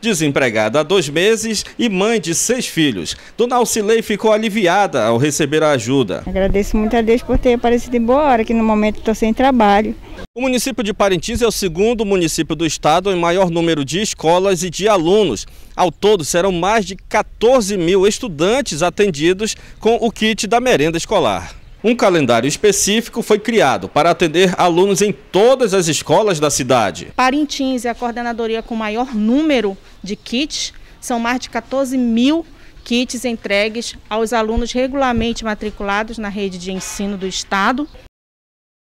Desempregada há dois meses e mãe de seis filhos, Dona Alcilei ficou aliviada ao receber a ajuda. Agradeço muito a Deus por ter aparecido em boa hora, que no momento estou sem trabalho. O município de Parintins é o segundo município do estado em maior número de escolas e de alunos. Ao todo, serão mais de 14 mil estudantes atendidos com o kit da merenda escolar. Um calendário específico foi criado para atender alunos em todas as escolas da cidade. Parintins é a coordenadoria com maior número de kits. São mais de 14 mil kits entregues aos alunos regularmente matriculados na rede de ensino do Estado.